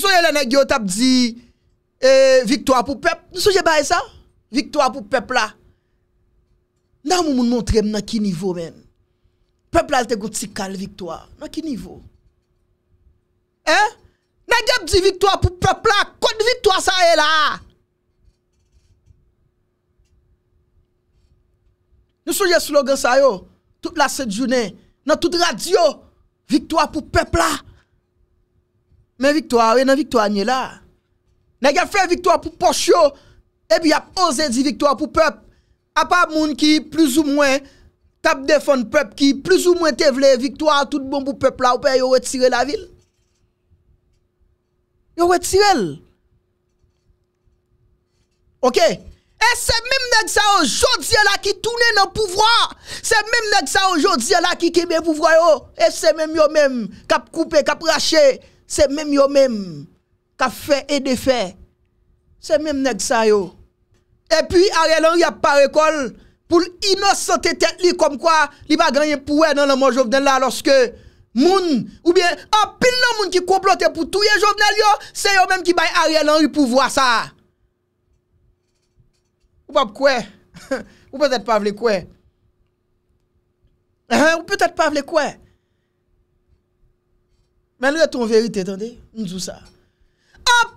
Nou souje lè nè gyo tap di ee, viktoa pou pep Nou souje bay sa, viktoa pou pep la Nan moun moun montre m nan ki nivou men Pep la lè te goun tsi kal viktoa Nan ki nivou E? Nan gyo ap di viktoa pou pep la Kon viktoa sa e la Nou souje slogan sa yo Tout la sed jounen Nan tout radio Viktoa pou pep la Men viktoa wè nan viktoa nyè la. Nè gen fè viktoa pou poch yo, e bi ap oze di viktoa pou pep. A pa moun ki plus ou mwen tap defon pep ki plus ou mwen te vle viktoa tout bon pou pep la ou pe yo wetire la vil. Yo wetirel. Ok. E se mèm nèk sa yo jodiye la ki toune nan pouvwa. Se mèm nèk sa yo jodiye la ki keme pouvwa yo. E se mèm yo mèm kap koupe, kap rache Se mèm yo mèm ka fè et de fè. Se mèm neg sa yo. E pi Ariel Henry ap parekol pou l'inosante tèk li kom kwa li ba ganyen pou wè nan nanman jovnel la. Lorske moun ou bien apin nan moun ki kou blote pou touye jovnel yo. Se yo mèm ki bay Ariel Henry pou vwa sa. Ou pa kwe. Ou pwetet pa vle kwe. Ou pwetet pa vle kwe. Mais le ton verite, nous on sa. ça.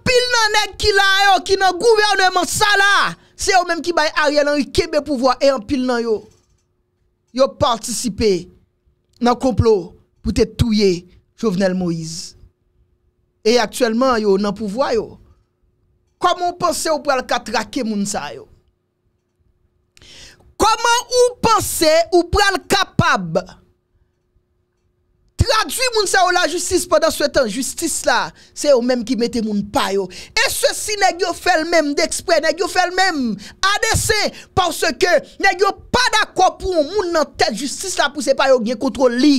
pile, nan nek ki la yo, qui nan gouvernement sa la, c'est eux même qui baye Ariel Henry kebe pouvoir. Et en pile, nan yo. Yo participer, nan complot pour te touye Jovenel Moïse. Et actuellement yo nan pouvoir yo. Comment pense ou pral al katrake moun sa yo? Comment ou pense ou pral capable? Gradwi euh, moun sa yo la justice Pendan sou etan justice la Se yo menm ki mette moun payo E sou si ne gyo fel menm dexpre Ne gyo fel menm adese Parce ke ne gyo pa da kwa Pou moun nan tel justice la Pou se payo gen kontrol li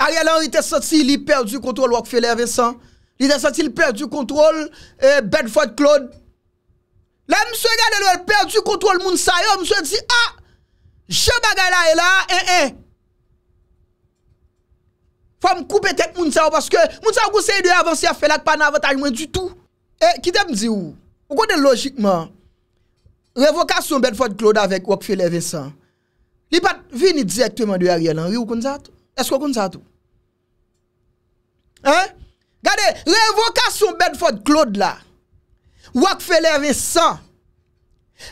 A yal an ite sati Li perdi kontrol Wakfeler Vincent Li te sati li perdi kontrol Bedford Claude La mswe gane lor perdi kontrol Moun sa yo mswe di a ah, Je bagay la e la, en eh, en. Eh. Fwa m koupe tek moun sa ou, paske moun sa ou kousey de avansi a felak pa nan avantage mwen du tout. E, ki te m zi ou? Ou kote logikman, revokasyon Bedford Claude avek Wakfeleve san, li pat vini direktweman de a rielan, ri ou konzato? Esko konzato? Hein? Gade, revokasyon Bedford Claude la, Wakfeleve san,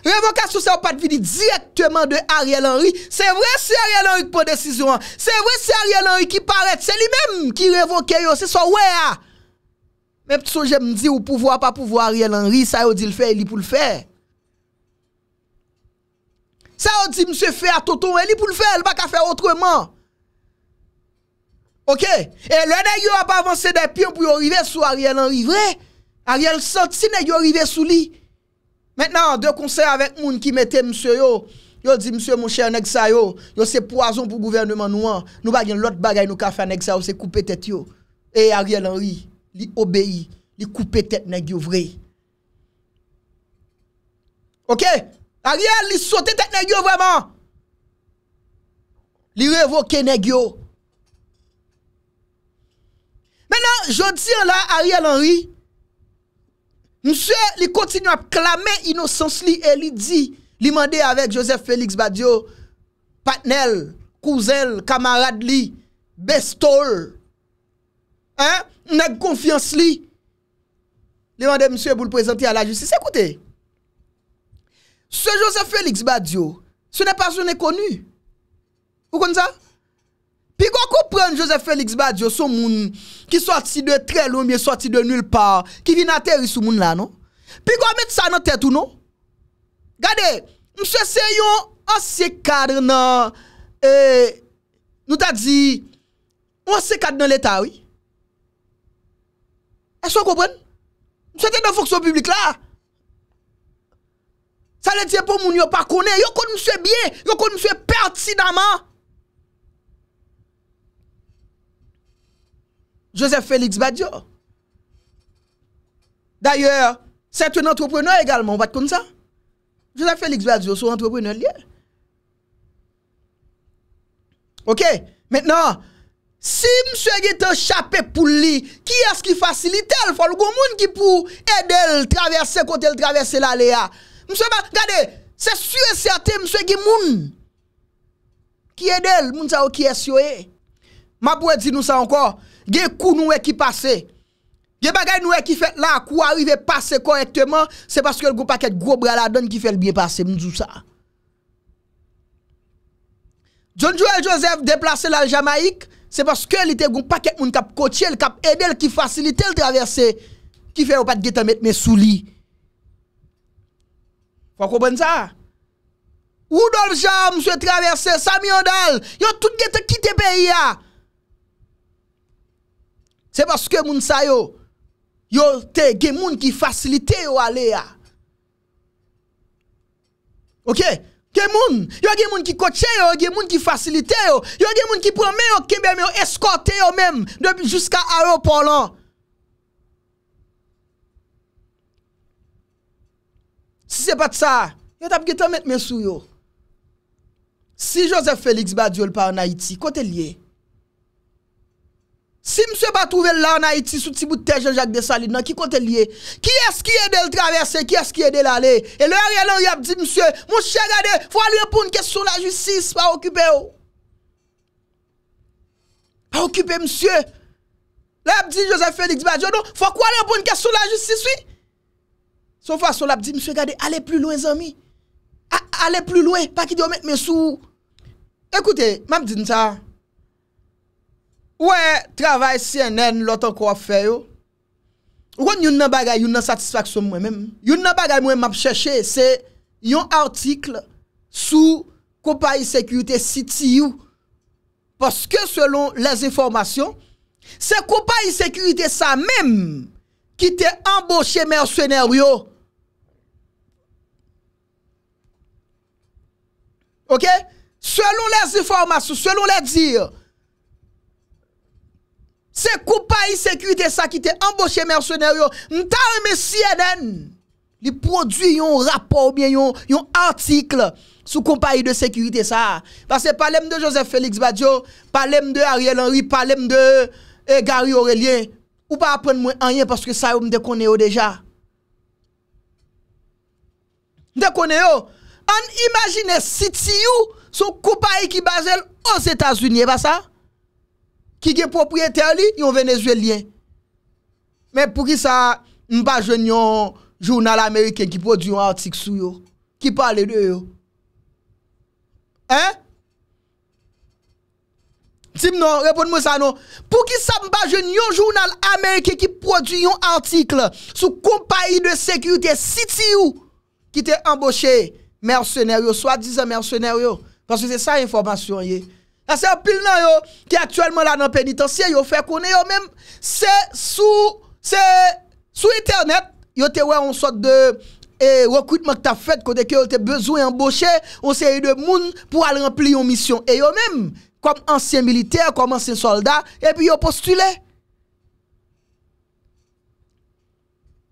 Revoka sou se ou pat vidi direktman de Ariel Henry Se vre se Ariel Henry pou de cizou an Se vre se Ariel Henry ki paret Se li menm ki revoke yo se sou we a Mep sou jem di ou pouvo a pa pouvo Ariel Henry Sa ou di l fe el li pou l fe Sa ou di mse fe a toto El li pou l fe el bak a fe otreman Ok E le ne yo a pa avanse de pi Ou pou yo rive sou Ariel Henry Vre Ariel senti ne yo rive sou li Mè nan, dè konsè avèk moun ki metè msè yo, yo di msè monsè aneg sa yo, yo se poazon pou gouvernement nou an, nou bagyen lot bagay nou ka fè aneg sa yo, se koupe tèt yo. E Ariel Henry, li obeyi, li koupe tèt negyo vre. Ok? Ariel, li sote tèt negyo vreman! Li revoke negyo. Mè nan, jò ti an la Ariel Henry, Monsieur, il continue à clamer innocence li et il dit, il dit avec Joseph Félix Badio, Patnel, cousin, camarade li, bestol. Hein? confiance li. Il monsieur pour le présenter à la justice. Écoutez. Ce Joseph Félix Badio, ce n'est pas un connu, Vous connaissez ça? Pi gwa koupren Josef Felix Badiou sou moun ki soti de tre lomye, soti de nul pa, ki vi nan teri sou moun la, non? Pi gwa met sa nan tetou, non? Gade, mse se yon ase kadre nan, e, nou ta di, mse kadre nan leta, oui? E sò koupren? Mse te nan fokso publik la? Sa le dize pou moun yo pa kone, yo kon mse biye, yo kon mse pertinama. Joseph Félix Badiou. D'ailleurs, c'est un entrepreneur également, on va te kon ça. Joseph Félix Badiou, son entrepreneur liè. Ok, maintenant, si msè gè te chaper pou li, ki yè s'ki fasilite lè, fòl gò moun ki pou edèl traversè kontèl traversè la lè ya. Msè Badiou, gade, se suè certè msè gè moun ki edèl moun sa wè ki esyoè. Ma pou edzi nou sa ankon, Gye kou nou e ki pase. Gye bagay nou e ki fet la, kou arive pase korekteman, se paske l goun paket gro bra la don ki fet l biye pase mzou sa. John Joel Joseph deplase l al Jamaik, se paske l ite goun paket moun kap kotye, l kap edel ki fasilite l traverse, ki fet ou pat gete met me souli. Kwa kou ben sa? Ou do l jan mse traverse, sa mi yon dal, yon tout gete kite pe iya. Se baske moun sa yo, yo te gen moun ki fasilite yo ale ya. Ok? Gen moun, yo gen moun ki koche yo, gen moun ki fasilite yo, yo gen moun ki pweme yo, kembe yo, eskote yo mem, jiska a yo polan. Si se pat sa, yo tap getan met men sou yo. Si Josef Felix Badiol pa ou na iti, kote liye? Si mswe pa touvel la anayiti sou tibou teje Jacques de Saline nan ki kontel liye, ki eski yede l travese, ki eski yede l ale? E lè yè lè yè ap di mswe, mswe gade, fwa li apoun kè sou la jussis pa okipe yo. Pa okipe mswe. Lè ap di Joseph Félix, di ba jodo, fwa kwa li apoun kè sou la jussis wè? Sou fwa sou lè ap di mswe gade, ale plou lwen zami. Ale plou lwen, pa ki di omèt mè sou. Ekoute, mè ap di nta. Ouè, travèl CNN lòt an kwa fè yo. O kon yon nan bagay, yon nan satisfakso mwen men. Yon nan bagay mwen map chèche, se yon artikel sou kopayi sekurite siti yo. Poske selon lèz informasyon, se kopayi sekurite sa men ki te embosye mèl sèner yo. Ok? Selon lèz informasyon, selon lèz diyo, Se koupa yi sekurite sa ki te amboshe mersonaryo, mta reme CNN li prodwi yon rapor, yon artikl sou koupa yi de sekurite sa. Bas se pale m de Joseph Felix Badiou, pale m de Ariel Henry, pale m de eh, Gary Aurelien, ou pa apren mwen anyen, paske sa yon m dekoneyo deja. Dekoneyo, an imagine si ti yu son koupa yi ki bazel os Etats-Unis, va eh, sa? Ki gen propriyeter li, yon venezuelien. Men pou ki sa mba jwen yon jounal Ameriken ki produ yon artik sou yo. Ki pale de yo. Hein? Tim non, repon mou sa non. Pou ki sa mba jwen yon jounal Ameriken ki produ yon artik la. Sou kompayi de sekurite siti yo. Ki te emboshe merseneryo, swa dizan merseneryo. Kansou se sa informasyon yey. Asè ah, yon pil nan yon ki atyèlman la nan penitansye, yon fè konè yon mèm, se sou internet, yon te wè yon sot de eh, rekwitman ki ta fèt kote ki yon te bezwen embosè, yon se yè yon moun pou al rempli yon misyon. E yon mèm, kom ansyen militer, kom ansyen soldat, epi yon postule.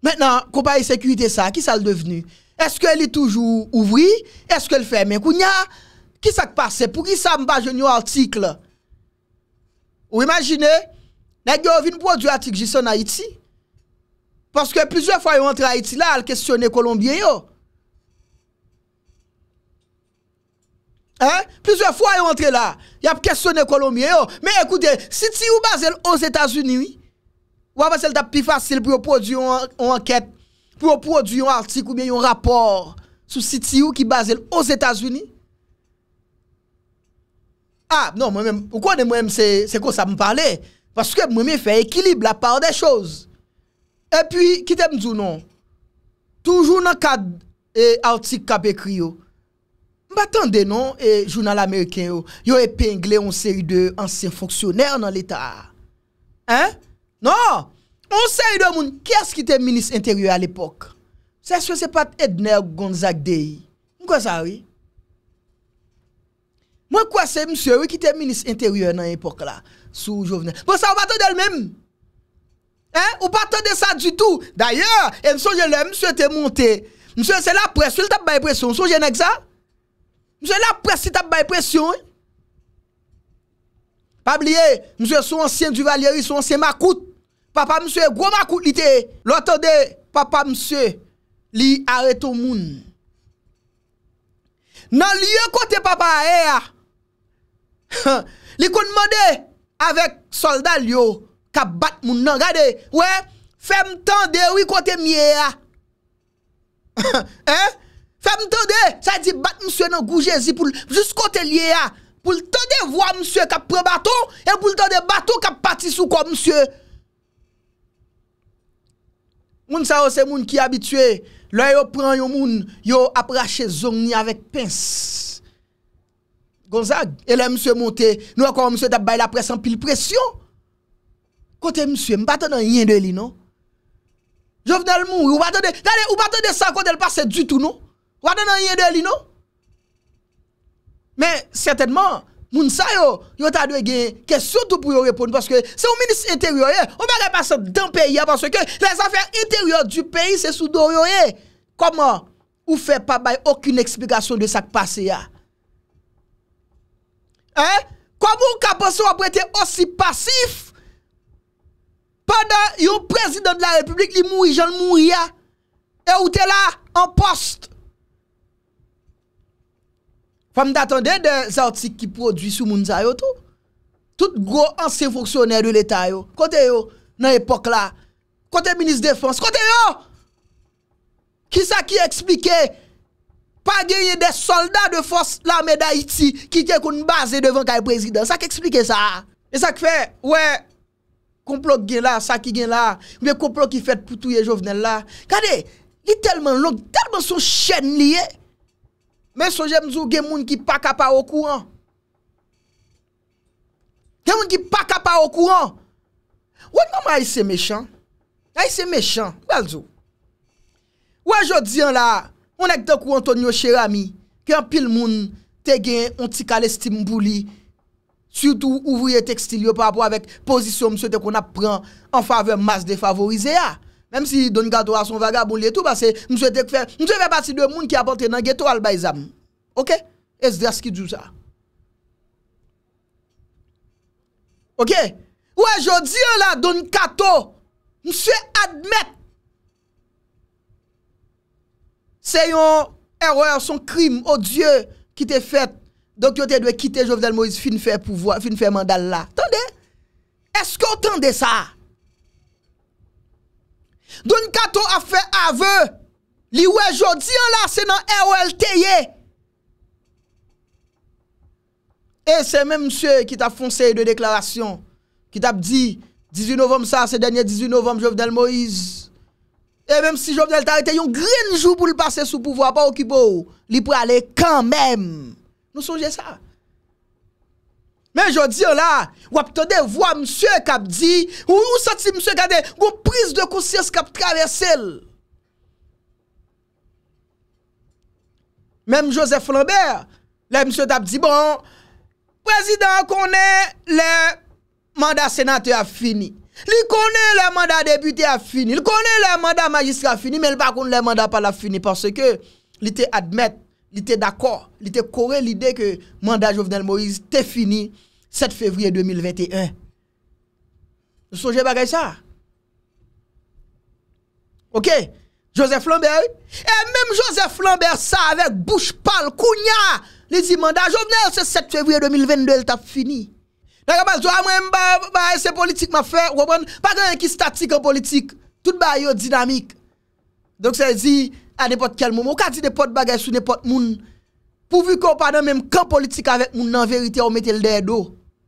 Mètenan, kopayi sekwite sa, ki sa l deveni? Eske lè toujou ouvri? Eske lè fè men kou nyar? Qui s'est passé Pour qui ça m'a un article? Ou imaginez, nèg pas un produire article juste en Haïti. Parce que plusieurs fois ils entrez à Haïti là, ils questionnez Colombien Hein? Plusieurs fois ils entrez là, ils a questionné Colombien Mais écoutez, si tu ou aux États-Unis, ou parce que plus facile pour produire une enquête, pour produire un article ou bien un rapport sur site qui basé aux États-Unis. Ah nan mwen mwen mwen mwen mwen anseko sa mwen pale. Paske mwen mwen mwen fwe ekilib la par de choz. E puis kite mzoun nan. Toujoun nan kad artik kabe kri yo. Mba tende nan jounan la amerikèn yo. Yo e pe engle on seri de ansen foksioner nan leta. Eh? Nan. On seri de mwen kyes kite mminis enterio al epok. Sè se pat Edner Gonzague Day. Mkwa sa wè? Mwen kwa se, msye, wè ki te minis interye nan epok la, sou jovene. Mwen bon, sa ou pa to de l mèm. Hein, ou pa to de sa du tout. D'ayèr, e msye te monte, msye se la pres, sou l tap bay presyon, msye se la pres, sou l tap bay presyon. Pab liye, msye sou ansyen du valyeri, sou ansyen makout, papa msye, gwo makout li te, lò to de, papa msye, li areto moun. Nan liye kote papa eh, aèr. Ah, li kounmode avek soldal yo ka bat moun nan gade ferm tande wikote miye ya eh? ferm tande sa di bat mswe nan goujezi pou l tande vwa mswe ka pre baton e pou l tande baton ka pati sou kwa mswe moun sa o se moun ki abitue lwa yo pran yon moun yo aprache zon ni avek pens Kon sa, ele mswe monte, nou akon mswe tabay la presan pil presyon. Kote mswe, mbate nan yin de li nou? Jovnel moun, wate de, gade wate de sa kote l'pase du tout nou? Wate nan yin de li nou? Men, setenman, moun sa yo, yon ta dwe gen, kè sotou pou yon repoun, paske se yon minis intèryo eh? ye, yon mbare pasan dan peyi eh? avanswe ke, les afèr intèryo du peyi se sou do yon eh? ye, koman ou fè pa bay okyne eksplikasyon de sa kpase ya? Kwa moun kaposwa pou ete osi pasif Padan yon prezident la republik li moui jan mou ya E ou te la an post Femme datande de zautik ki prodwi sou moun za yo tou Tout gro ansi foksyonel yon leta yo Kote yo nan epok la Kote minist defans Kote yo Kisa ki eksplike Kisa ki eksplike pa genye de soldat de fos la meda iti ki te kon base devan kay prezident. Sa ki eksplike sa a? E sa ki fe, wè, konplok gen la, sa ki gen la, mwen konplok ki fet pou touye jovenel la. Kade, li telman long, telman son chen li e, men son jem zou gen moun ki pa kapa o kouran. Gen moun ki pa kapa o kouran. Wè nan ma aise mechan? Aise mechan, wè an zou? Wè anjou diyan la, Mwen ek te kou antonyo chè rami, kè an pil moun te gen, an ti kalestim mbou li, sütou ouvriye tekstil yo, papou avèk pozisyon mswe te kou na pran, an fave mas defavorize ya. Ah. Mèm si Don Gato a son vagaboun li etou, mswe te kou fè, mswe fè basi de moun ki apote nan geto albaisam. Ok? E s'dras ki djou sa. Ok? Ou e jodi yo la, Don Gato, mswe admèt, Se yon erre, son krim, odye ki te fet, donk yo te dwe kite Jovdel Moïse fin fe mandal la. Tande, eske o tande sa? Donk kato a fe ave, li we jodi an la se nan Erol Teye. E se men msye ki ta fonseye de deklarasyon, ki ta bdi, 18 Novom sa, se denye 18 Novom Jovdel Moïse, E menm si Jobdel ta rete yon grenjou pou l'passe sou pouvwa pa okipo, li pou ale kanmen. Nou sonje sa. Men jodi yo la, wap tade vwa msye kap di, ou sati msye kade, goun pris de kousies kap travesel. Menm Josef Lambert, la msye tap di, bon, prezident konen, le manda senate a fini. Li konen lè mandat debutè a fini, li konen lè mandat magistre a fini, men lè bakoun lè mandat pala a fini, parce ke li te admèt, li te d'akor, li te kore l'idé ke mandat Jovenel Moïse te fini 7 februyè 2021. Souje bagay sa? Ok, Joseph Lambert? E menm Joseph Lambert sa avek bouche pal, kounya, li di mandat Jovenel se 7 februyè 2022 el ta fini. Nè gaman, zwa mwen mba ese politik ma fè, wopan, pa gen yon ki statik an politik, tout bayo dinamik. Donk se zi, an nepot kel momo, wakati nepot bagay sou nepot moun, pou vi kompadan menm kan politik avet moun, nan verite ou metel derdo.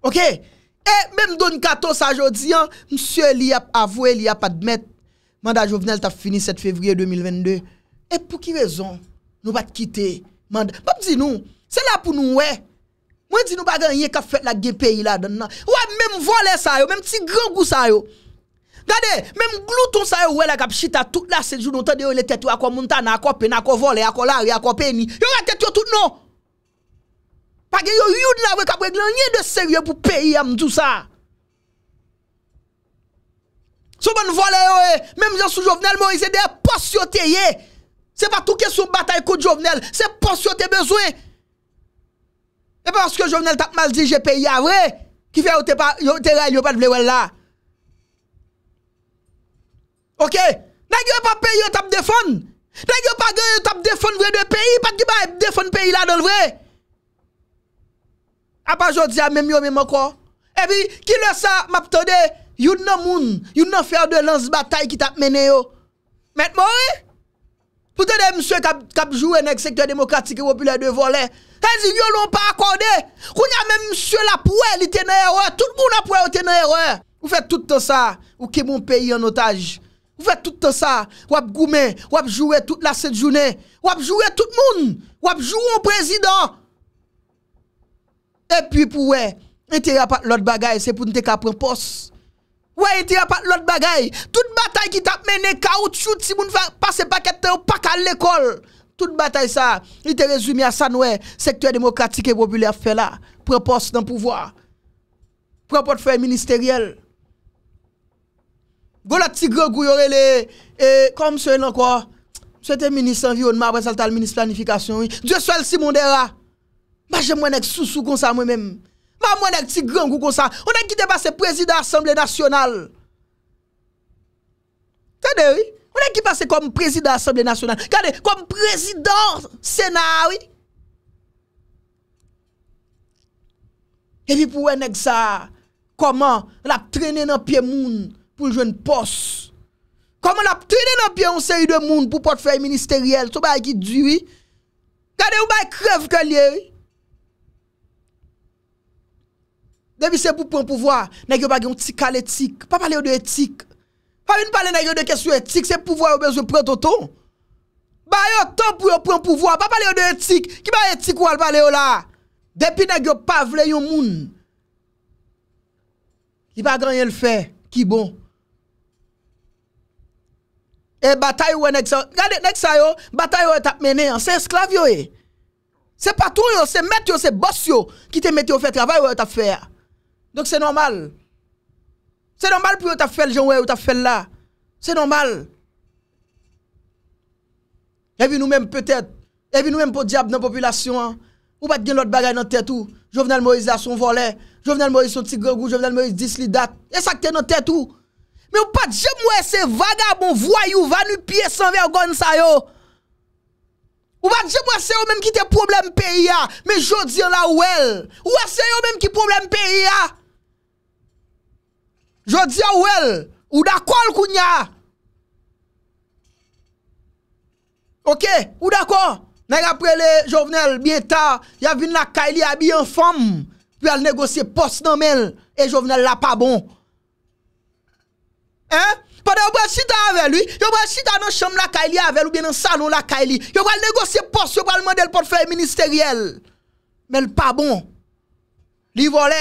Ok? E, menm donkato sa jodi an, msye li ap avwe, li ap admet, manda jovenel ta fini 7 fevriye 2022. E pou ki rezon nou bat kite? Mwenm di nou, se la pou nou wey, Mwen di nou bagan ye kap fet la ge peyi la den nan. Ouwe, menm vole sa yo, menm ti gran gu sa yo. Gade, menm glouton sa yo we la kap chita tout la sejou. Non te de yo le tet yo akwa muntan akwa pe, akwa vole akwa lari akwa pe ni. Yo a tet yo tout non. Page yo yud la we kap we glan ye de serye pou peyi amdou sa. Sou menm bon vole yo we, eh, menm jansou jovenel mwen wize de posyote ye. Se pa touke sou batay kou jovenel, se posyote bezwe. E pa woske Jovnel tap mal di jè peyi a vre, ki fè ou te pa, yo te rayl yo pat vle wè la. Ok, nan yon pa peyi yo tap defon, nan yon pa gen yo tap defon vre de peyi, pat ki ba ep defon peyi la don vre. A pa Jotia, mèm yo mèm an kon. E pi, ki lè sa, map to de, yon nan moun, yon nan fè ou de lans batay ki tap mène yo. Mèt mò, e? Poutè de msè kap jwè nèk sektor demokratik, wopilè e de volè, El zi yon loun pa akorde, koun ya men msye la pouè li teneyè wè, tout moun la pouè wè teneyè wè. Ou fè tout ta sa, ou ke moun peyi an otaj. Ou fè tout ta sa, wap goumen, wap jouè tout la sèdjounè, wap jouè tout moun, wap jouè ou prezidant. E pi pouè, ente ya pat lout bagay, se pou nte ka primpos. Wè ente ya pat lout bagay, tout batay ki tap mène kaout chout si moun fè pase pakette ou pak al l'ekol. Tout batay sa, ite rezumi a sa noue, eh, sektor demokratik e populya fe la, propos nan pouvoi, propos fwe ministeriyel. Gou la tigre gou yorele, e kom se yon anko, se te minister yon, ma apresal tal minister planifikasyon, diyo sol si moun dera, ma jè mwen ek sou sou kon sa mwen men, ma mwen ek tigre mwen kon sa, mwen ek ki deba se prezident asemble nasyonal. Se deri, Frenk ki pase kom prezident asamblè nasyonal. Kade kom prezident sena wè. E vi pou wè nèk sa. Koman l ap trene nan pye moun pou l jwen pos. Koman l ap trene nan pye moun pou potfè ministeriel. Sou bè aki djwi. Kade ou bè krev kèlè. De vi se pou pon pou vwa. Nèk yo bagi un tikal etik. Pa pale ou de etik. Avine pale nèk yo de kesyo etsik, se pouvwa yo bez yo pren to ton. Bayo ton pou yo pren pouvwa, pa pale yo de etsik, ki pale etsik wale pale yo la. Depi nèk yo pavle yon moun. I baganyen l'fè, ki bon. E batay wè nèk sa yo, batay wè tap mènen, se esklav yo e. Eh. Se patoun yo, se met yo, se bòs yo, ki te met yo fè travay wè tap fè. Donk se normal. Se normal pou yo ta fel jan wè, yo ta fel la. Se normal. Evi nou mèm pètèd. Evi nou mèm pou diap nan popilasyon an. Ou pat gen lòt bagay nan tètou. Jovenel Moïse la son volè. Jovenel Moïse son tigègou. Jovenel Moïse disli dat. E sakte nan tètou. Me ou pat jem wè se vaga moun voyou. Va nou piye san vergon sa yo. Ou pat jem wè se yo mèm ki te problem peyi ya. Me jodi la wèl. Ou pat jem wè se yo mèm ki problem peyi ya. Je di a ou el, ou d'akon koun ya. Ok, ou d'akon. Nè y apre le jovenel, bienta, ya vin la kaili a bi yon fom, yon al negose pos nan men, e jovenel la pa bon. Hein? Pande yo bre chita ave lwi, yo bre chita nan chanm la kaili ave lwi, ou bin nan salon la kaili. Yo al negose pos, yo al mande l potfè ministeriel. Men pa bon. Li volè, li volè,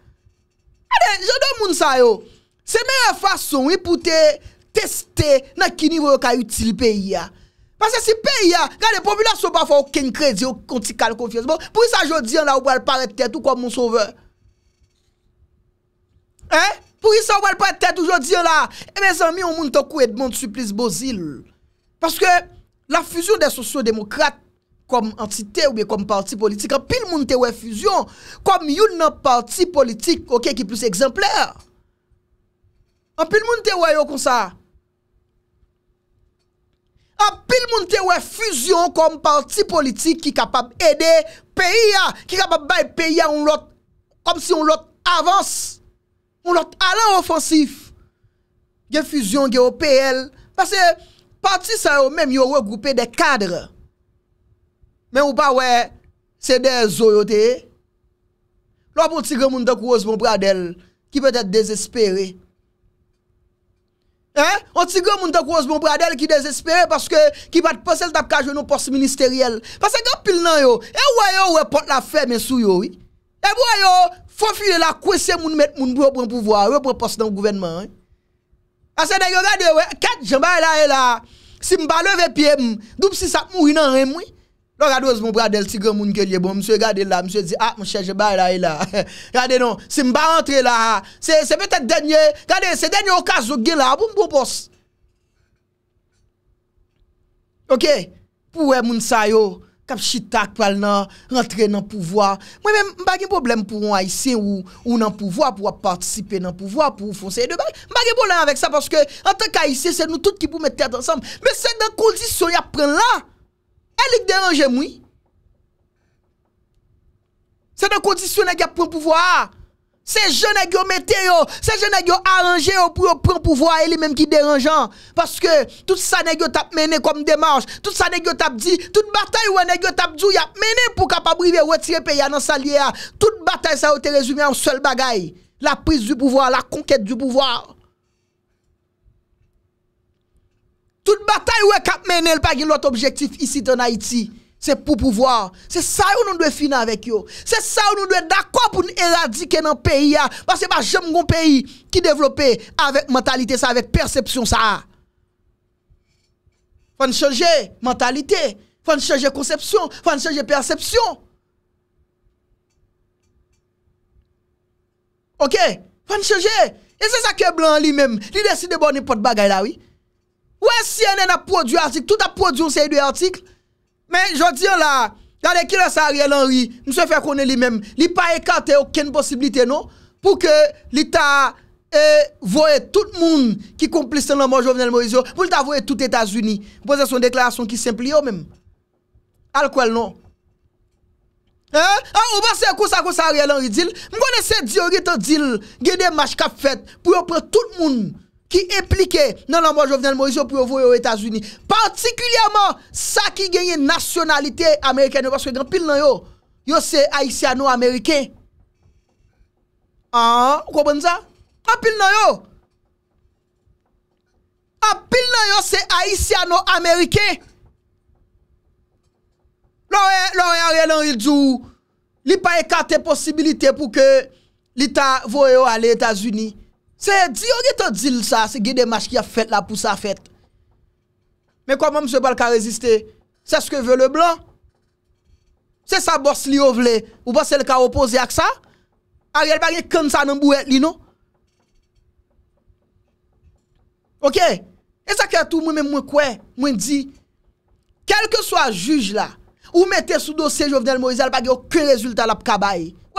Gade, yo do moun sa yo, se mèye fason yi poute testè nan ki nivou yo ka yutil peyi ya. Pase si peyi ya, gade, popi la sou pa fò ou ken kredi ou konti kal konfiyans. Bon, pou yi sa jodiyan la ou wèl paret tèt ou kwa moun sou vè? Hein? Pou yi sa wèl paret tèt ou jodiyan la? E mè zanmi, yon moun tokou et moun tsuplis bozil. Pase ke la fuzyon de sosyo-demokrate, kom entite ouwe kom parti politik, an pil moun te we fuzyon, kom yon nan parti politik, ok, ki plus eksemple, an pil moun te we yo kon sa, an pil moun te we fuzyon, kom parti politik, ki kapab ede peyi ya, ki kapab bay peyi ya, kon si yon lot avans, yon lot alan ofansif, gen fuzyon, gen opel, pase parti sa yo menm yo we goupen de kadre, Men ou pa wè, se de zo yo te. Lò pou tigre moun te kouz moun pradel, ki pwet et desespere. Eh, ou tigre moun te kouz moun pradel ki desespere, paske ki pat posel tap kaj wè nou pos ministeriel. Paske gòp pil nan yo, e wè yo wè pot la fè men sou yo wè. E wè yo, fò filè la kwe se moun mèt moun bòp wè pou wè, wè pou wè pos nan wè gouvernement. A se de yo vè de wè, ket jambay e la e la, si mba leve piè moun, doup si sat moun wè nan wè mwen. Nan radoz moun bradel si gen moun ke liye bon, msye gade la, msye zi, a, ah, msye je bay la, e la. Gade non, se mba antre la, se, se petet denye, gade, se denye okaz ouge la, pou mbo pos. Ok, pou moun sayo, kap chitak pal nan, rentre nan pouvoi. Mwen mbaki mpoblèm pou mwen a isi ou nan pouvoi, pou wap patisipe nan pouvoi, pou wafonseye de bag. Mbaki mpoblèm avèk sa, porske, an tenk a isi, se nou tout ki pou mette tèd ansam. Mwen sèk nan kondisyon ya pren la. E li k deranje moui? Se nan kondisyon nan gen proun pouvoi a? Se jen nan gen mette yo? Se jen nan gen aranje yo pou proun pouvoi a? E li menm ki deranje an? Paske tout sa nan gen tap mene kom demanche. Tout sa nan gen tap di. Tout batay wè nan gen tap djou ya mene pou kapabrive. Wè tire pe ya nan salye ya. Tout batay sa wote rezume an sol bagay. La pris du pouvoi. La konket du pouvoi. Tout batay we kap menel pa gin lot objektif isi ton Haiti. Se pou pouvoar. Se sa ou nou dwe fina vek yo. Se sa ou nou dwe dako pou nou eradike nan peyi ya. Bas se ba jem goun peyi ki devlope avèk mentalite sa, avèk perception sa. Fon chanje, mentalite. Fon chanje, konsepsyon. Fon chanje, perception. Ok, fon chanje. E se sa ke blan li menm. Li deside boni pot bagay la wii. Ouè CNN a prodjou artik, tout a prodjou nse yi dwe artik, men, jò diyo la, gade kilè sa Ariel Henry, msè fè konè li mèm, li pa ekate okèn posibilite nou, pou ke li ta euh, voè tout moun ki komplis ten la mò jovenel Morizio, pou li ta voè tout Etats-Unis, pou pose son deklarasyon ki simple yo mèm. Alkouèl nou. An, an, ou basè kousa kousa Ariel Henry dil, mwenè se diyori te dil, gede mashkap fèt, pou yo pre tout moun, Ki eplike nan anman jovenel Morizio pou yo vwe yo Etasuni. Partikulyaman sa ki genye nasyonalite Ameriken yo. Baske nan pil nan yo. Yo se Haitiano Ameriken. An, ah, koubon za? An pil nan yo. An pil nan yo se Haitiano Ameriken. Lore, lore, lore, lore, lore, lore. Lore, lore, lore, lore. Se di yo ge te dil sa, se gede mach ki a fet la pou sa fet. Men kwa mwen mse bal ka reziste, se skwe ve le blan? Se sa bors li yo vle, ou bors se li ka opose ak sa? Ar yel bagen kan sa nan bou et li nou? Ok? E sa kre tou mwen men mwen kwe, mwen di, kelke so a juj la, ou mette sou dosye Jovenel Moise al bagen okre rezultat la pou kabaye.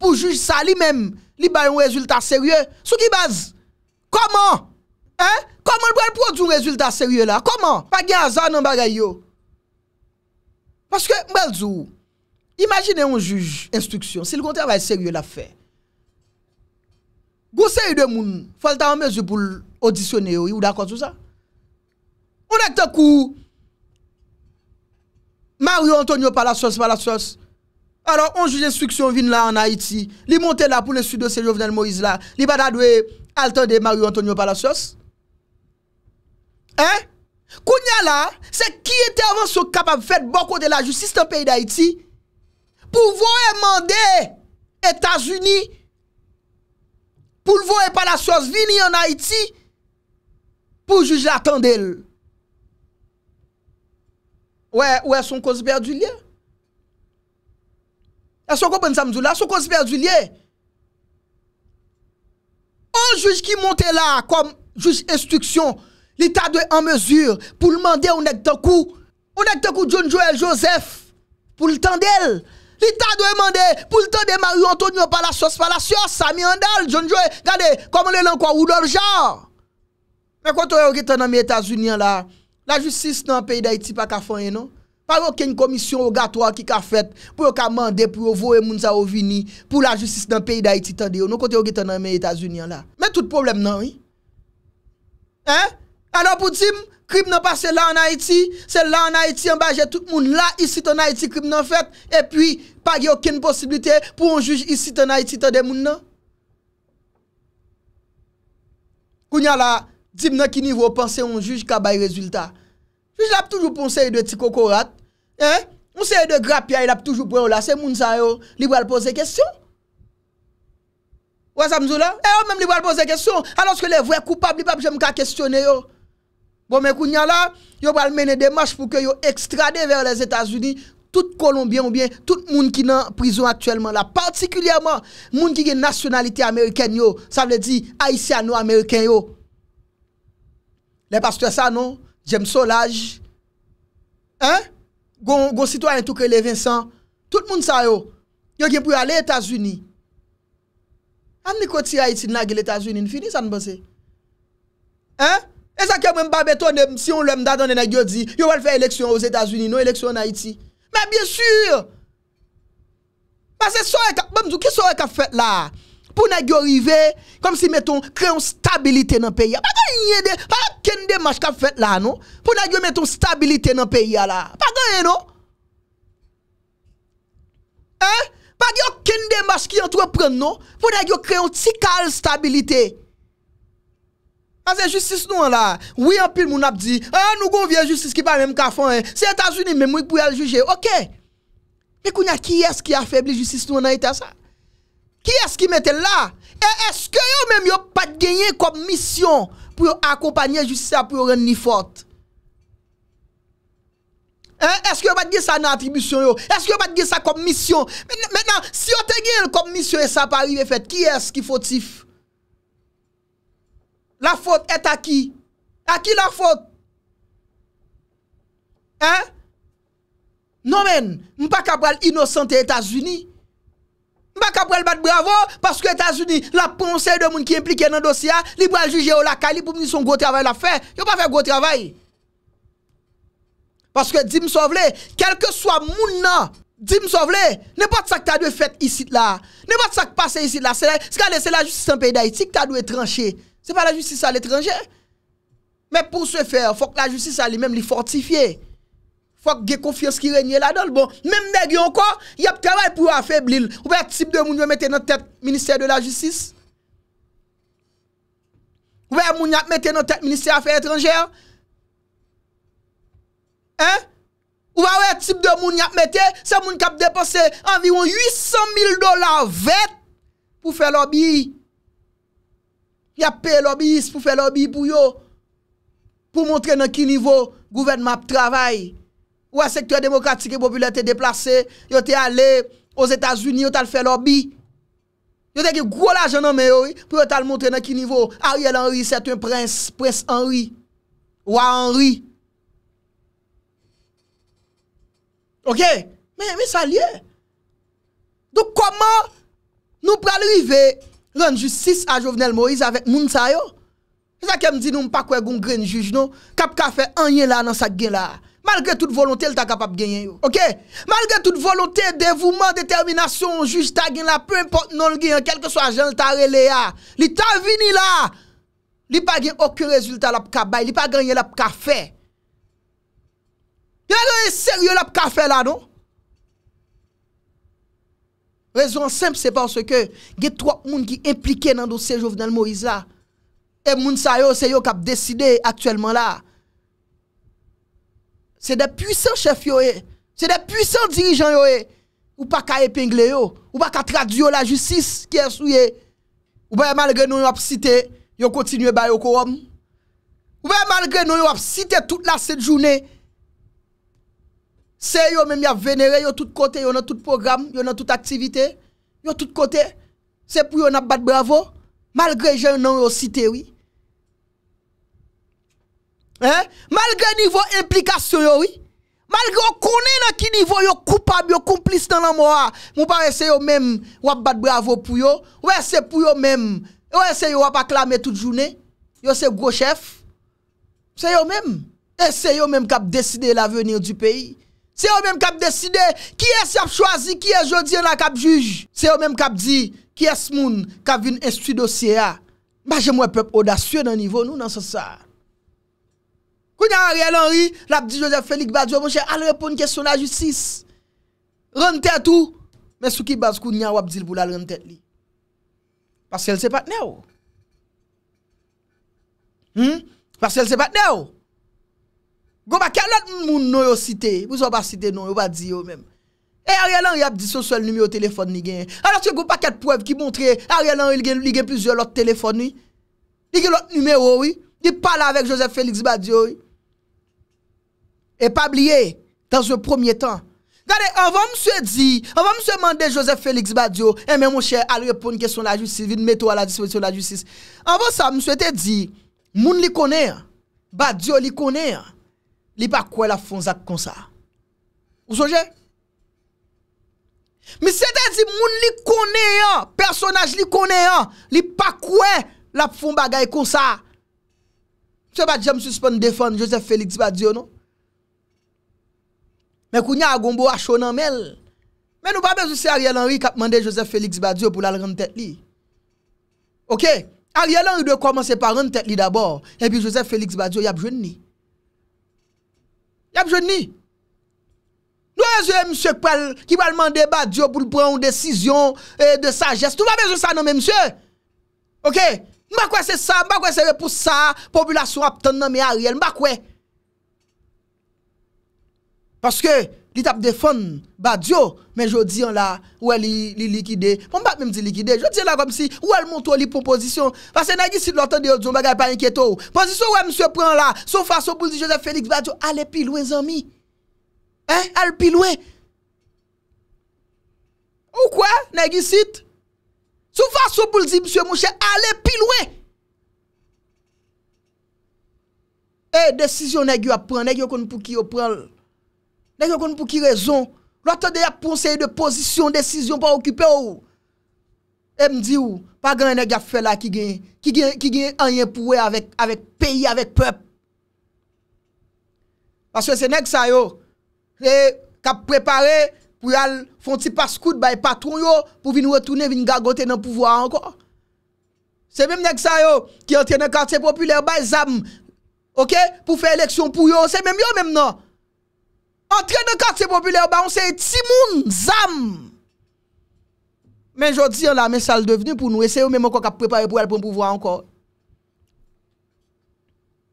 pou juj sa li men, li bayon rezultat serye, sou ki baz? Koman? Koman pou el prodjoun rezultat serye la? Koman? Pa gen a zan nan bagay yo? Paske mbel zou, imagine yon juj instruksyon, si l kontrava e serye la fe. Gou se yon demoun, folta an me zou pou l odisyone yo, yon dakot sou sa? O dek te kou, Mario Antonio Palasos, Palasos, On juje instruksyon vin la an Haiti Li monte la pou le sudo se jovenel Moïse la Li bada dwe alter de Mario Antonio Palasios Kounia bon la Se ki ete avans sou kapab Fet boko de la justiste an peyi d'Haïti Pou vou e mande Etasuni Pou vou e Palasios Vini an Haiti Pou juje la tendel Ou e son kozber du liye E soko Ben Samzoula, soko Sperzouliye. On juj ki monte la kom juj instruksyon, li ta dwe an mezur pou l mande ou nek te kou, ou nek te kou John Joel Joseph pou l tan del. Li ta dwe mande pou l tan del, ma yu antonyo pa la sos, pa la sos, sa mi an dal, John Joel, gade, komon l lankwa ou l orjan. Men kwa to yo ki tan an mi Etasunyan la, la justis nan peyi da iti pa kafonye nou, Paro ke yon komisyon ou gato a ki ka fet, pou yo ka mande, pou yo vowe moun sa ou vini, pou la jousis nan peyi da Haiti tende yo, nou kote yo gete nan men Etats-Unis an la. Men tout problem nan, hi? Eh? Ano pou tim, krip nan pa se la an Haiti, se la an Haiti, an baje tout moun la, isi ton Haiti krip nan fet, e pi pagye okene posibilite, pou yon jouj isi ton Haiti tende moun nan. Koun ya la, tim nan ki nivou o panse yon jouj kaba yon rezultat. Jouj la pou toujou panse yon de ti kokorat, Moun seye de grap ya, il ap toujou pou yo la. Se moun sa yo, li wèl pose kestyon. Wè sa mzou la? E yo mèm li wèl pose kestyon. Anoske le vwèl koupab, li wèl jèm kak kestyon yo. Bon mè kou nyan la, yo wèl mène demache pou ke yo ekstrade ver les Etats-Unis. Tout Colombian ou bien, tout moun ki nan prison atyèlman la. Partikulyèman, moun ki gen nationalité Amerikèn yo. Sa mè di, Haitiano-Amerikèn yo. Le pastouè sa non? Jèm solaj. Hein? Gon sitwa yon toukele Vincent, tout moun sa yo, yo gen pou yon ale Etasuni. An ni koti Haiti nage l'Etasuni, n finis an bose? Hein? E sa ke mwen mbabe ton, si yon lèm dadan ene nage yo di, yo wèl fè eleksyon ouz Etasuni, nou eleksyon Haiti. Mè bien sur! Mase soye ka, bomdou, ki soye ka fèt la? pou nan gyo rive, kom si meton kreyon stabilite nan peya. Pa gwenye de, pa gen de mas ka fet la nou, pou nan gyo meton stabilite nan peya la. Pa gwenye nou? Eh? Pa gen yo gen de mas ki antre pren nou, pou nan gyo kreyon tikal stabilite. Aze, justice nou an la, wye an pil moun ap di, eh, nou goun vye justice ki pa rem kafan, eh. se etasouni men mwen pou yal juje. Ok. Me kou nye ki es ki a feble justice nou an a ita sa? Ki eski mette la? E eske yo menm yo pat genye kom misyon pou yo akopanyen justisa pou yo renni fote? E eske yo pat genye sa nan atribusyon yo? E eske yo pat genye sa kom misyon? Menan, si yo te genye kom misyon e sa pa arrive fete, ki eski fote sif? La fote et a ki? A ki la fote? E? Non men, m pa kapal inosante Etasuni. bravo, parce que les États-Unis, la pensée de monde qui implique impliqué dans le dossier, ils vont juger au la Cali pour sont son gros travail la faire. Ils pas fait gros travail. Parce que, dis-moi, quel que soit moun nan, dis-moi, pas ça que as dû faire ici là, n'est pas ça que passe ici là, c'est la, la justice en pays d'Haïti que as dû trancher. C'est pas la justice à l'étranger. Mais pour ce faire, faut que la justice à lui-même l'y fortifier. Fwa ge konfiyans ki renyè la dol bon. Mèm mèg yon kon, yap travèl pou wè a feblil. Ou wè tip de moun yon mette nan tet minister de la jutsis? Ou wè moun yon ap mette nan tet minister afe etranjè? Hein? Ou wè tip de moun yon ap mette sa moun kap depose anviron 800.000 dolar vet pou fè lobby. Yap pe lobbyist pou fè lobby pou yo. Pou montre nan ki nivou gouvenman ap travèl. Ou a sektour demokratik e populat te deplase, yo te ale, ou etas uni yo tal fe lobby. Yo te ki gwo la jenome yo, pou yo tal montre nan ki nivou, Ariel Henry, set un prince, presse Henry. Ou a Henry. Ok? Men, men sa liye. Dou koman, nou pralive, ren justice a Jovenel Moïse, avek moun sa yo? Se non? sa kem di nou mpakwe goun gren juj nou, kap kafe anye la nan sa gen la. Malgré tout volonté, l'ta kapap genyen yo. Ok? Malgré tout volonté, dévouman, déterminasyon, juj ta gen la, peu importe non l'gen, kelke so ajen l'ta rele ya, l'i ta vini la, l'i pa gen okun rezultat la p'kabay, l'i pa genye la p'kafe. Ya genye seryo la p'kafe la, non? Rezon semp, sep answe ke, genye 3 moun ki implike nan do sejov nan Moïse la, e moun sa yo se yo kap deside aktuellement la, Se de pwisan chef yo e, se de pwisan dirijan yo e, ou pa ka epengle yo, ou pa ka tradyo la jutsis ki es ou ye, ou baye malgre nou yo ap site, yo kontinye baye yo korom. Ou baye malgre nou yo ap site tout la set jounen, se yo menm ya venere, yo tout kote, yo nan tout program, yo nan tout aktivite, yo tout kote, se pou yo nan bat bravo, malgre jen nou yo site oui. Malge nivou implikasyon yo wè. Malge yo kounen na ki nivou yo koupab, ah. yo kouplis nan la mwa. Mou pa wè se yo mèm wap bat bravo pou yo. Wè se pou yo mèm. Wè se yo wap aklamè tout jounè. Yo se wè gwo chef. Se yo mèm. Se yo mèm kap deside la venir di peyi. Se yo mèm kap deside ki es ap chwazi, ki es jodi la kap juj. Se yo mèm kap di ki es moun kap vin estri dosye ya. Ah. Mwa jè mwè pep odasyon nan nivou nou nan se sa. Ah. Kou nyan Ariel Henry, l ap di Joseph Félix Badiou, mon chè, al repon kèsona jutsis. Ren tèt ou, men sou ki baz kou nyan wap di l boulal ren tèt li. Parce l se patne ou. Hmm? Parce l se patne ou. Gou bakèl lout moun nou yo site, mou sou pa site nou, yo pa di yo men. Ariel Henry ap di sosol nume ou telefon ni gen. A lò se goupakèl pouèv ki montre Ariel Henry li gen plusieurs lot telefon ni. Li gen lot nume ou, li pala avèk Joseph Félix Badiou, ou. E pa bliye, Dans yo premier tan. Gade, anwa mswe di, Anwa mswe mande Joseph Felix Badiou, E eh, men monshe al repoun kesyon la jutsis, Vin metou ala disponsyon la jutsis. Anwa sa, mswe te di, Moun li kone, Badiou li kone, Li pa kwe la fonzak konsa. Ou sonje? Mi se te di, Moun li kone, Personaj li kone, Li pa kwe la fonbagay konsa. Mswe badiou mswe sepon defon Joseph Felix Badiou nou? Mè kou nye a gombo a chonan mèl. Mè nou pa bejousse Ariel Henry kap mande Joseph Félix Badiou pou la rentet li. Ok? Ariel Henry de koumanse par rentet li d'abord. E pi Joseph Félix Badiou yap joun ni. Yap joun ni. Nou ya joun Monsie Prel ki wèl mande Badiou pou l'pren ou desisyon euh, de sa jès. Nou pa bejousse anome Monsie. Ok? Mbè kwe se sa, mbè kwe se repoussa populasyon ap ton anome Ariel. Mbè kwe. Paske li tap defon badyo men jodi an la ou el li likide. Pon bak men di likide. Jodi an la vam si ou el montou li proposisyon. Paske nagi si lortan de yon jom bagay pa yon keto ou. Pon si sou we mswe pran la. Sou fa sou pou ldi Joseph Félix badyo ale pilouen zami. Hein? Ale pilouen. Ou kwa? Nagi sit. Sou fa sou pou ldi mswe Mouchet ale pilouen. Hey, eh, desisyon nagi yo pran. Nagi yo kon pou ki yo pran. Nèk yo kon pou ki rezon? Lò te dey ap ponsey de posisyon, desisyon pa okipe ou? E m di ou, pa gran nèk ya fè la ki gen, ki gen anyen pou we avèk, avèk peyi, avèk pèp. Paswe se nèk sa yo, kè e kap prepare, pou yal fonti paskout, bay patron yo, pou vin wè toune, vin gagote nan pouvoi anko. Se mèm nèk sa yo, ki antene karte populèr bay zam, ok, pou fè eleksyon pou yo, se mèm yo mèm nan. Entren de karte se popile ou ba, ou se timoun zam. Men jodi yon la, men sal devini pou nou, e se yo men mokok a prepare pou el pou mpouvo anko.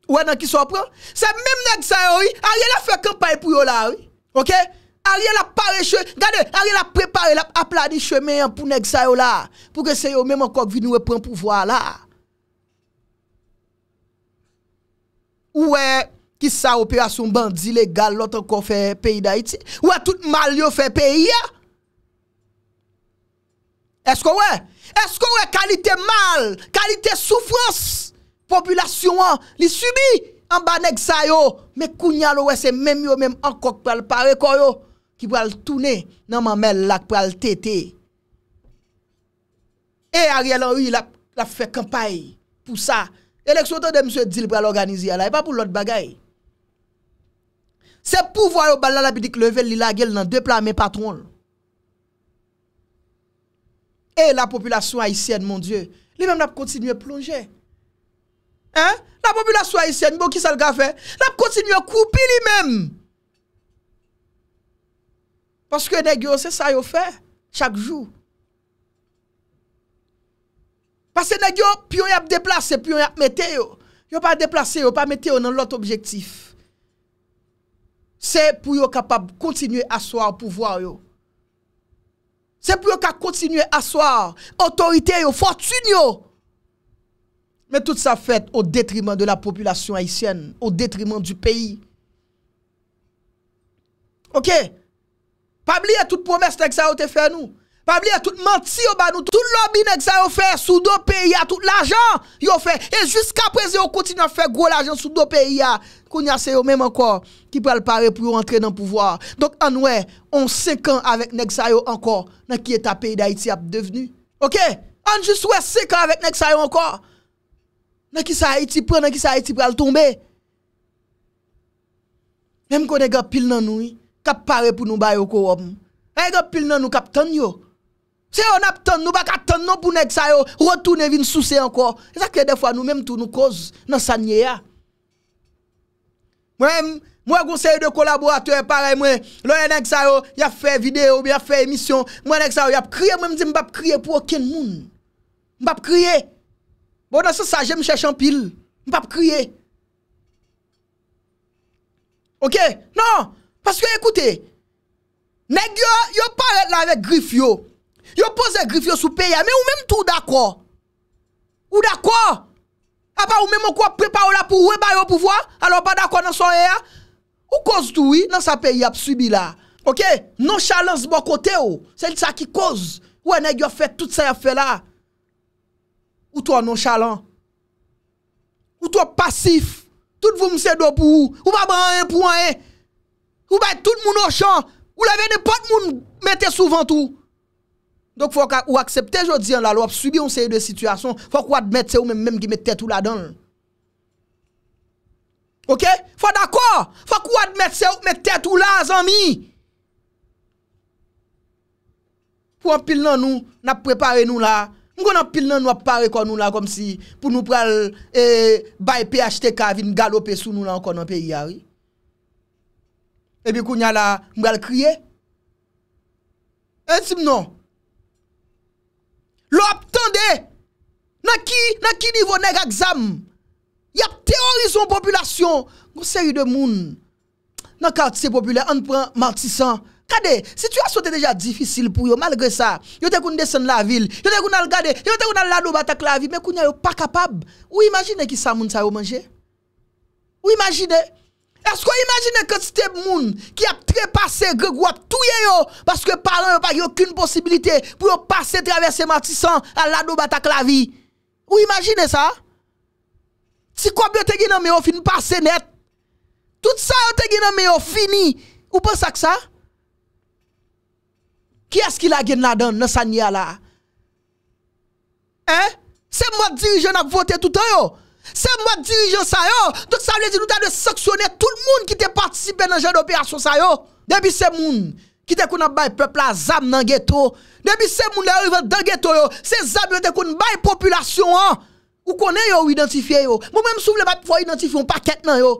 Ou e nan ki sorpran? Se men mnèk sa yo, a rie la fè kampay pou yo la. A rie la pare che, a rie la prepare la apladi che men pou mnèk sa yo la. Pou ke se yo men mokok vini ou e pran pouvo a la. Ou e... Ki sa operasyon bandi legal loto kon fe peyi da itse? Ouwe tout mal yo fe peyi ya? Esko ouwe? Esko ouwe kalite mal? Kalite soufros? Populasyon li subi? An banek sa yo? Me kounyal ouwe se menm yo menm ankok pral parekoy yo? Ki pral tune nanman mel lak pral tete. E a rielan ouwe la fe kampay pou sa? Eleksyoto de mswe dil pral organize alay e pa pou lot bagay? Se pou vwa yo bala la bi dik leve li la gel nan depla me patron. E la populasyon Haitien, mon dieu, li men la pou kontinye plonje. La populasyon Haitien, mbo ki sal gafen, la pou kontinye koupi li men. Paske negyo, se sa yo fe, chak jou. Paske negyo, pi yon yap deplase, pi yon yap mete yo. Yo pa deplase yo, pa mete yo nan lot objektif. Se pou yo kapab kontinye aswa pouvwa yo. Se pou yo kapab kontinye aswa. Otorite yo, fortune yo. Men tout sa fèt au detrimant de la populasyon Haitienne. Au detrimant du peyi. Ok. Pabliye tout promes tek sa yo te fè anou. Pabliye, tout manti yo banou, tout lobby nek sa yo fe, sou do peyi a, tout l'ajan yo fe, e jisk apreze yo konti nou fe gwo l'ajan sou do peyi a, kon yase yo menm anko, ki pral pare pou yo entre nan pouvoar. Dok anwe, on sekan avèk nek sa yo anko, nek ki eta peyi da iti ap deveni. Ok? Anjou sou e sekan avèk nek sa yo anko, nek ki sa iti pran, nek ki sa iti pral tombe. Mem kon e gop pil nan nou, kap pare pou nou bayo kou wap. E gop pil nan nou kap tan yo, Se yo nap ton nou, bak at ton nou pou neg sa yo, rotoune vin sou se anko. E zake defwa nou menm tou nou koz nan sa nye ya. Mwen, mwen gonsen yon de kolaboratou e pare, mwen, lwen neg sa yo, ya fe video, mwen ya fe emisyon, mwen neg sa yo, ya pe kriye, mwen mwen zi mbap kriye pou oken moun. Mbap kriye. Bon, nan se saje, mwen chèch an pil. Mbap kriye. Ok? Non! Paske, ekoute, neg yo, yo pa let la vek grif yo. Yo pose grif yo sou pe ya, me ou mèm tou d'akor. Ou d'akor. A pa ou mèm ou kwa prepa ou la pou ou e bayo pou vwa, alon pa d'akor nan son e ya. Ou koz tou i nan sa pe ya pou subi la. Ok? Nonchalance bon kote e yo. Se li sa ki koz. Ou ene gyo fè tout sa ya fè la. Ou tou anonchalant. Ou tou apasif. Tout vou mse do pou ou. Ou mèm anen pou anen. Ou mèm tout moun o chan. Ou lè vè nè pot moun mète souvant ou. Donk fwa aksepte jodi an la lop, subi yon seri de situasyon, fwa kwa admete se ou menm menm ki mette tet ou la don. Ok? Fwa dako! Fwa kwa admete se ou mette tet ou la, zanmi! Fwa an pil nan nou, nap prepare nou la, mwen kon an pil nan nou ap pare kon nou la, konm si pou nou pral, eh, baye pHTK vin galope sou nou la, konn an pe yari. Ebi eh kou nyala, mwen kal kriye. E eh, ti mnon? L'obtende, dans qui, dans qui niveau nèg exam? Y a terrorisme population, une série de monde. Dans quartier populaire, on prend Martissan. Kade, situation était déjà difficile pour eux malgré ça. Yo te descendu descend la ville, yo te regardé, al regarder, yo te qu'on al la batak la vie, mais qu'on yo pas capable. Ou imaginez qui ça moun sa yo manger? Ou imaginez Esko imajine ke ti te moun ki ap trepase gwe gwe ap touye yo baske palan yo pa yon kine posibilite pou yo pase travese matisan al la do batak la vi? Ou imajine sa? Si kwa bi yo te gine meyo fin pase net? Tout sa yo te gine meyo fini? Ou pa sa ksa? Ki eski la gen la don nan sa niya la? Se mwa dirijen ap vote touta yo? Se mwa dirijyon sa yo, dok sa mwen di nou ta de seksyonè tout moun ki te partisipe nan jèl d'opiyasyon sa yo. Debi se moun, ki te kounan bay pepla zab nan ghetto, debi se moun de yon yon dan ghetto yo, se zab yon te kounan bay populasyon an, ou konen yo ou identifiye yo. Mwen mèm sou mwen bat pou fò identifiyon, pa ket nan yo.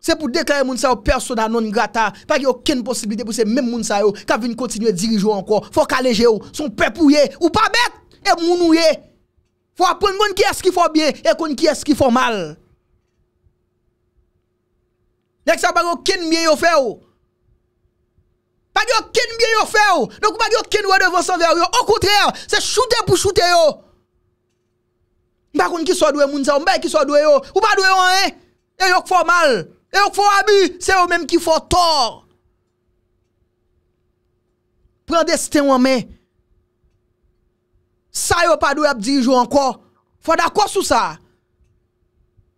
Se pou deklare moun sa yo perso nan non gata, pa ki yo ken posibilite pou se mèm moun sa yo, ka vin kontinye dirijyon an kon, fò kalèje yo, son pep ou ye, ou pa bet, e moun ou ye. Fwa apon kon ki eski fwa biye, e kon ki eski fwa mal. Nek sa bagyo kin miye yo feyo. Bagyo kin miye yo feyo, nou kwa bagyo kin wade vwosan veyo yo, okotre, se chute pou chute yo. Mba kon ki swadwe moun sa, mba kon ki swadwe yo, kwa bagyo yo an, e yok fwa mal. E yok fwa abi, se yo menm ki fwa tor. Prades ten wamey. Sa yo pa dwe ap dirijou anko? Fwa dakos ou sa?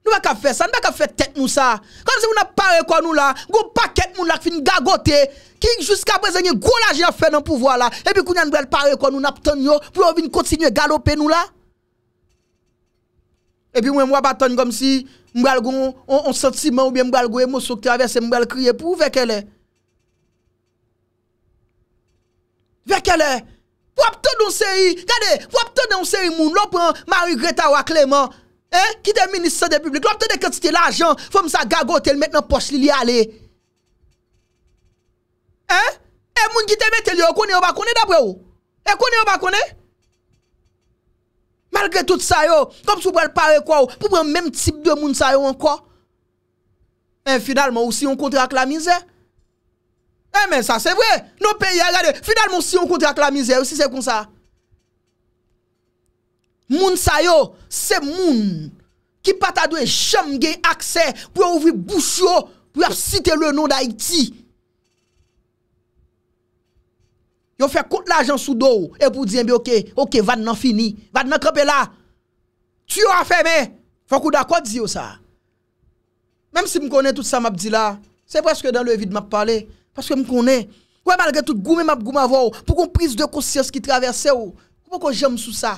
Nou me ka fe sa? Nou me ka fe tet nou sa? Kan se ou na pare kon nou la? Gou paket moun la fin gagote Ki jouska aprezenye gou la jenye fe nan pouvo la Epi koun yan nou bel pare kon nou na pton yo Pou yo vin kontinye galope nou la? Epi mwen mwa baton gom si Mwel goun, osantiman mwen mwel goun E mwosok te avese mwel kriye pou Vek elle? Vek elle? Vek elle? Wapte doun seri, gade, wapte doun seri moun, lopran, Marigreta wakleman, eh, ki de minister de publik, lopte de katite l'ajan, fòm sa gagotel, met nan poch li li ale. Eh, e moun ki te metel yo, koni yo bakone dabre yo? Eh, koni yo bakone? Malgre tout sa yo, kom soubèl pare kwa yo, pou mwen menm tip de moun sa yo anko? Eh, finalman, ou si yon konti ak la mizè? E eh, men sa, se vwe, nou peye a gade, finalmon si yon konti ak la mizè, si se kon sa. Moun sa yo, se moun, ki pata dwe chan gen akse, pou yo ouvri bouch yo, pou yo ap site le nou da iti. Yo fè kont la ajan sou do, e pou diye mbe, ok, ok, vade nan fini, vade nan krepe la, tiyo a fè men, fòk ou da kwa diyo sa. Mem si m konen tout sa map di la, se vwe se ke dan le vide map pale, Paske m konen, wè malgré tout goumè map goum avò ou, pou kon pris de konsyans ki traversè ou, pou kon jèm sou sa,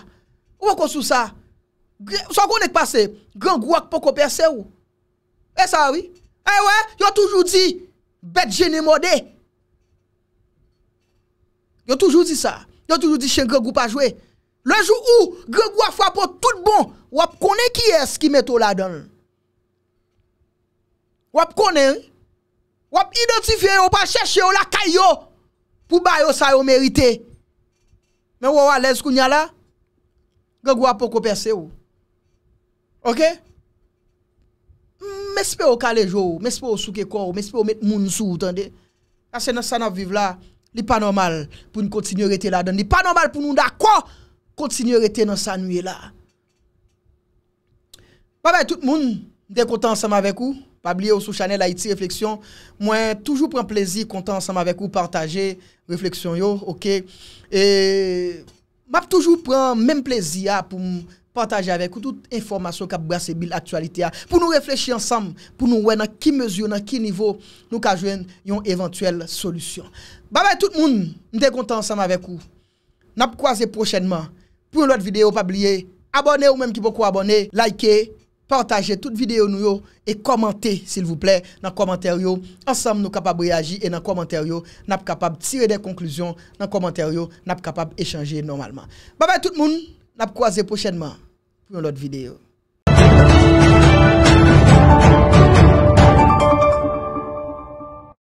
pou kon sou sa. Sò konen k pasè, gran gou wak pou kon persè ou. E sa wè, e wè, yo toujou di, bet jenè modè. Yo toujou di sa, yo toujou di chen gran goupa jwè. Lejou ou, gran gou wak fwa pou tout bon, wè konen ki es ki meto la dan. Wè konen, wè konen. Wap identifye yo pa chèche yo la kay yo pou bayo sa yo merite. Men wawalèz kou nye la, gè gwa pou koperse yo. Ok? Mè mm, sepe yo kalej yo, mè sepe yo souke kou, mè sepe yo met moun sou tande. Kase nan sanop vive la, li pa normal pou n kontinyor ete la dan. Li pa normal pou nou da kwa kontinyor ete nan sanouye la. Wabè tout moun dekote ansam avek ou. Pabliye ou sou chanel Haïti Refleksyon. Mwen toujou pren plezi kontan ansanm avek ou partaje refleksyon yo. E, mwen toujou pren men plezi ya pou mwen partaje avek ou tout informasyon kap brase bil aktualite ya. Pou nou reflechi ansanm, pou nou wè nan ki mezyon, nan ki nivou nou ka jwen yon eventuel solusyon. Babay e tout moun, mwen ten kontan ansanm avek ou. Nap kwaze prochenman. Poun lout videyo, pabliye. Abone ou menm ki pokou abone. Like e. partaje tout videyo nou yo, e komante, s'il vous plè, nan komantè yo, ansam nou kapab reagi, e nan komantè yo, nap kapab tire de konklusyon, nan komantè yo, nap kapab echange normalman. Babay tout moun, nap kwaze pochenman, pou yon lot videyo.